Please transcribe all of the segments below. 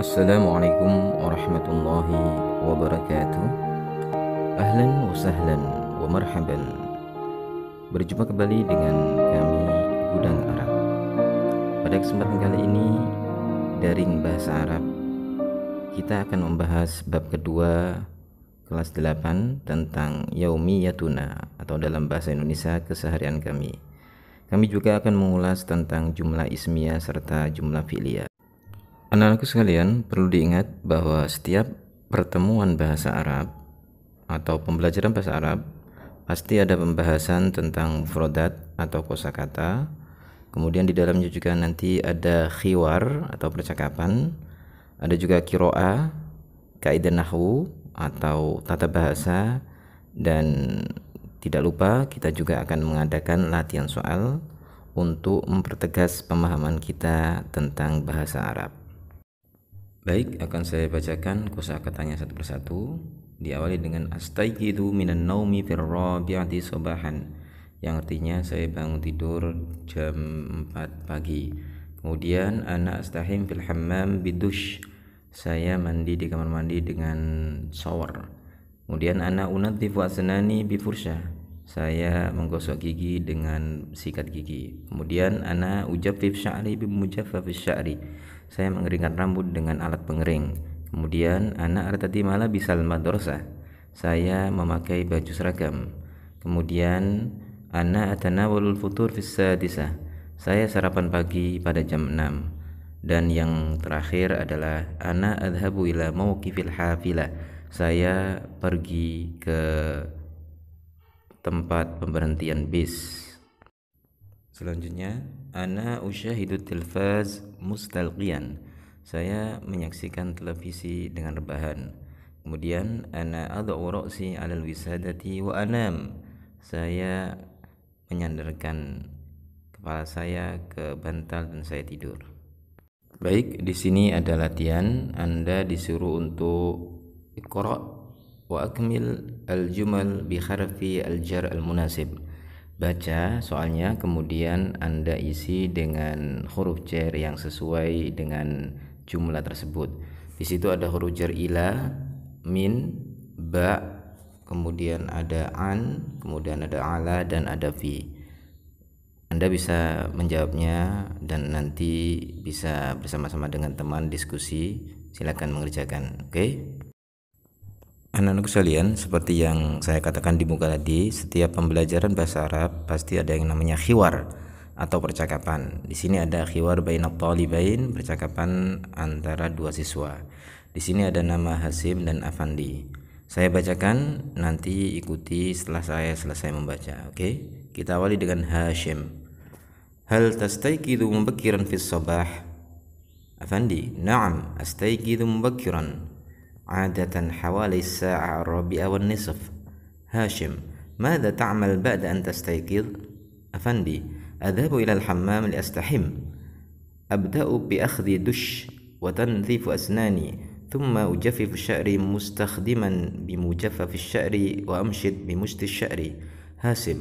Assalamualaikum warahmatullahi wabarakatuh Ahlan wa sahlan wa marhaban Berjumpa kembali dengan kami Gudang Arab Pada kesempatan kali ini Daring Bahasa Arab Kita akan membahas bab kedua Kelas 8 tentang Yatuna Atau dalam bahasa Indonesia keseharian kami Kami juga akan mengulas tentang jumlah ismiah serta jumlah filia. Anak-anakku sekalian, perlu diingat bahwa setiap pertemuan bahasa Arab atau pembelajaran bahasa Arab pasti ada pembahasan tentang frodat atau kosakata. Kemudian di dalamnya juga nanti ada khiwar atau percakapan, ada juga kiroa, kaidah nahwu atau tata bahasa dan tidak lupa kita juga akan mengadakan latihan soal untuk mempertegas pemahaman kita tentang bahasa Arab. Baik, akan saya bacakan kosa katanya satu persatu. Diawali dengan astaiqidu minan naumi firrabi'ati sobahan yang artinya saya bangun tidur jam 4 pagi. Kemudian anak astahim fil hammam bidush. Saya mandi di kamar mandi dengan shower. Kemudian anak unadzifu asnani bifursyah. Saya menggosok gigi dengan sikat gigi. Kemudian anak ujaffif sya'ri bimujaffaf sya'ri saya mengeringkan rambut dengan alat pengering. Kemudian anak artati malah bisa madrasah. Saya memakai baju seragam. Kemudian anak Walul futur fisa sadisah. Saya sarapan pagi pada jam 6. Dan yang terakhir adalah anak adhabu ila mawkifil hafilah. Saya pergi ke tempat pemberhentian bis. Selanjutnya, ana usyahidu tilfaz mustalqian. Saya menyaksikan televisi dengan rebahan. Kemudian ana adau ra'si 'alal wisadati wa anam. Saya menyandarkan kepala saya ke bantal dan saya tidur. Baik, di sini ada latihan. Anda disuruh untuk Iqra wa akmil al-jumal bi harfi al-jar al-munasib. al jumal bi harfi al jar al munasib al al jar al munasib baca soalnya kemudian Anda isi dengan huruf jar yang sesuai dengan jumlah tersebut. Di situ ada huruf jar ila, min, ba, kemudian ada an, kemudian ada ala dan ada fi. Anda bisa menjawabnya dan nanti bisa bersama-sama dengan teman diskusi. Silakan mengerjakan. Oke? Okay? Anak-anak sekalian, seperti yang saya katakan di muka tadi, setiap pembelajaran bahasa Arab pasti ada yang namanya khiwar atau percakapan. Di sini ada khiwar bain talibain, percakapan antara dua siswa. Di sini ada nama Hasim dan Afandi. Saya bacakan, nanti ikuti setelah saya selesai membaca, oke? Okay? Kita awali dengan Hashim. Hal itu mubakkiran fis sabah? Afandi, na'am, itu mubakkiran. عادة حوالي الساعة الرابعة والنصف هاشم ماذا تعمل بعد أن تستيقظ؟ أفندي أذهب إلى الحمام لأستحم أبدأ بأخذ دش وتنظيف أسناني ثم أجفف شعري مستخدما بمجفف الشعر وأمشط بمشط الشعر هاشم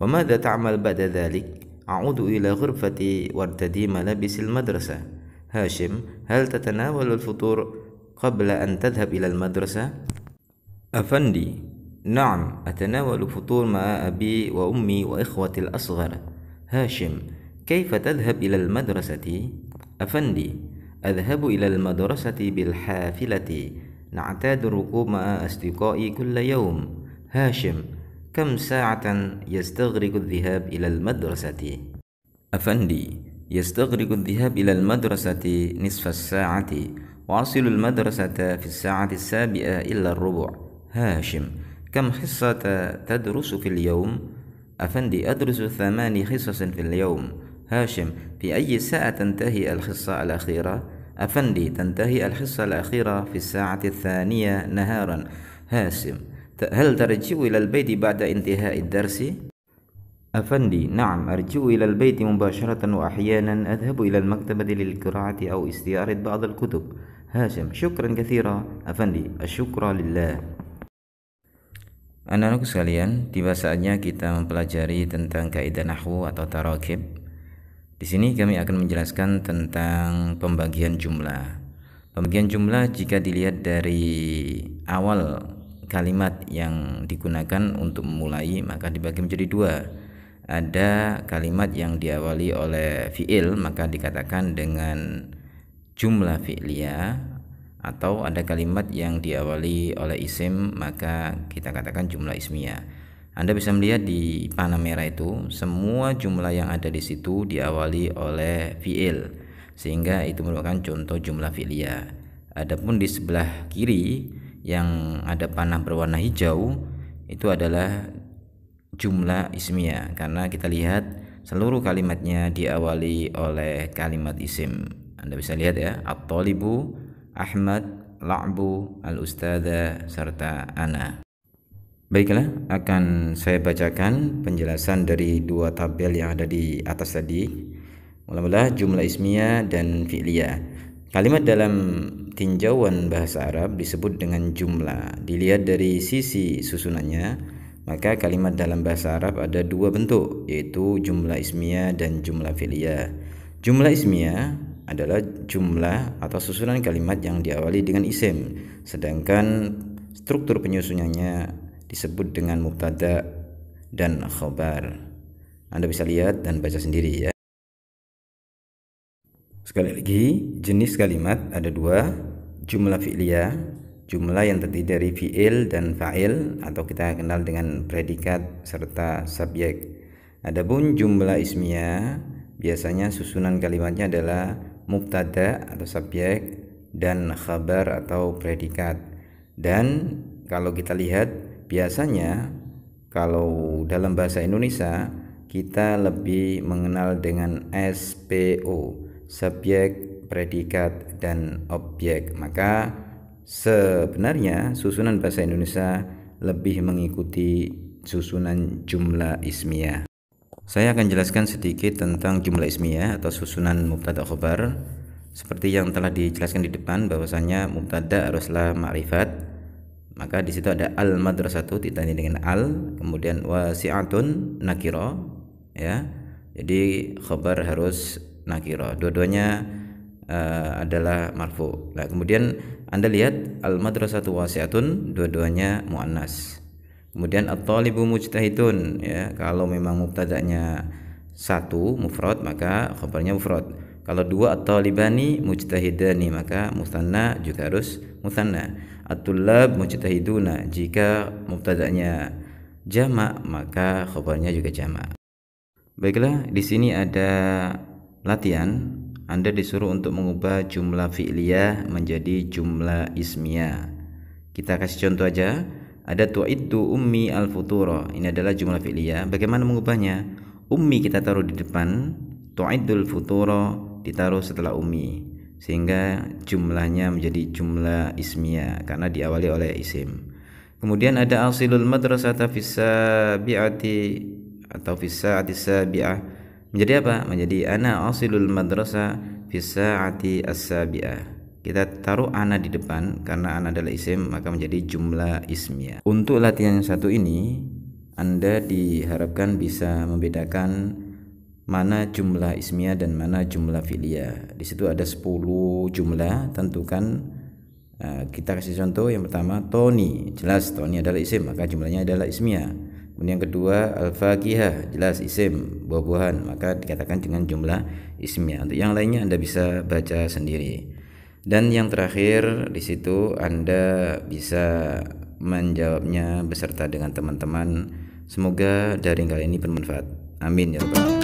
وماذا تعمل بعد ذلك؟ أعود إلى غرفتي وارتدي ملابس المدرسة هاشم هل تتناول الفطور؟ قبل أن تذهب إلى المدرسة؟ أفندي نعم أتناول فطور مع أبي وأمي وإخوتي الأصغر هاشم كيف تذهب إلى المدرسة؟ أفندي أذهب إلى المدرسة بالحافلة نعتاد الركوب مع أصدقائي كل يوم هاشم كم ساعة يستغرق الذهاب إلى المدرسة؟ أفندي يستغرق الذهاب إلى المدرسة نصف الساعة وأصل المدرسة في الساعة السابعة إلا الربع هاشم كم حصة تدرس في اليوم؟ أفندي أدرس ثماني حصص في اليوم هاشم في أي ساعة تنتهي الحصة الأخيرة؟ أفندي تنتهي الحصة الأخيرة في الساعة الثانية نهارا هاشم هل ترجع إلى البيت بعد انتهاء الدرس؟ أفندي نعم أرجع إلى البيت مباشرة وأحيانا أذهب إلى المكتبة للقراءة أو استيارة بعض الكتب هاشم syukran kathira Afandi asyukra lillah Anak-anak sekalian, tiba saatnya kita mempelajari tentang kaidah nahwu atau tarakib. Di sini kami akan menjelaskan tentang pembagian jumlah. Pembagian jumlah jika dilihat dari awal kalimat yang digunakan untuk memulai maka dibagi menjadi dua. Ada kalimat yang diawali oleh fiil maka dikatakan dengan jumlah fi'liya atau ada kalimat yang diawali oleh isim maka kita katakan jumlah ismiya Anda bisa melihat di panah merah itu semua jumlah yang ada di situ diawali oleh fi'il sehingga itu merupakan contoh jumlah fi'liya Adapun di sebelah kiri yang ada panah berwarna hijau itu adalah jumlah ismiya karena kita lihat seluruh kalimatnya diawali oleh kalimat isim. Anda bisa lihat ya, At-Talibu, Ahmad, La'bu, Al-Ustadha, serta Ana. Baiklah, akan saya bacakan penjelasan dari dua tabel yang ada di atas tadi. Mula-mula jumlah ismiyah dan fi'liyah. Kalimat dalam tinjauan bahasa Arab disebut dengan jumlah. Dilihat dari sisi susunannya, maka kalimat dalam bahasa Arab ada dua bentuk, yaitu jumlah ismiyah dan jumlah filia. Jumlah ismiyah adalah jumlah atau susunan kalimat yang diawali dengan isim, sedangkan struktur penyusunannya disebut dengan mubtada dan khobar. Anda bisa lihat dan baca sendiri ya. Sekali lagi, jenis kalimat ada dua, jumlah fi'liya jumlah yang terdiri dari fi'il dan fa'il atau kita kenal dengan predikat serta subjek. Adapun jumlah ismiyah biasanya susunan kalimatnya adalah mubtada atau subjek dan khabar atau predikat. Dan kalau kita lihat biasanya kalau dalam bahasa Indonesia kita lebih mengenal dengan SPO, subjek, predikat dan objek. Maka sebenarnya susunan bahasa Indonesia lebih mengikuti susunan jumlah ismiyah. Saya akan jelaskan sedikit tentang jumlah ismiyah atau susunan mubtada khobar. Seperti yang telah dijelaskan di depan bahwasanya mubtada haruslah ma'rifat. Maka di situ ada al madrasatu ditandai dengan al, kemudian wasi'atun nakiro ya. Jadi khobar harus nakiro. Dua-duanya uh, adalah marfu. Nah, kemudian Anda lihat al madrasatu wasi'atun dua-duanya muannas kemudian at thalibu mujtahidun ya kalau memang mubtada'nya satu mufrad maka khabarnya mufrad kalau dua at libani mujtahidani maka musanna juga harus musanna at-tullab mujtahiduna jika mubtada'nya jamak maka khabarnya juga jamak baiklah di sini ada latihan anda disuruh untuk mengubah jumlah fi'liyah menjadi jumlah ismiyah kita kasih contoh aja ada tua itu ummi al futuro. ini adalah jumlah filia. bagaimana mengubahnya ummi kita taruh di depan tua tu'iddul futuro ditaruh setelah ummi sehingga jumlahnya menjadi jumlah ismiyah karena diawali oleh isim kemudian ada asilul tafisa bi'ati atau atisa bi'ah. menjadi apa menjadi ana asilul madrasah fisaati ati sabiah kita taruh ana di depan karena ana adalah isim maka menjadi jumlah ismiyah. Untuk latihan yang satu ini Anda diharapkan bisa membedakan mana jumlah ismiyah dan mana jumlah filia. Di situ ada 10 jumlah, tentukan e, kita kasih contoh yang pertama Tony, jelas Tony adalah isim maka jumlahnya adalah ismiyah. Kemudian yang kedua al-faqihah, jelas isim buah-buahan maka dikatakan dengan jumlah ismiyah. Untuk yang lainnya Anda bisa baca sendiri. Dan yang terakhir di situ Anda bisa menjawabnya beserta dengan teman-teman. Semoga daring kali ini bermanfaat. Amin ya rabbal alamin.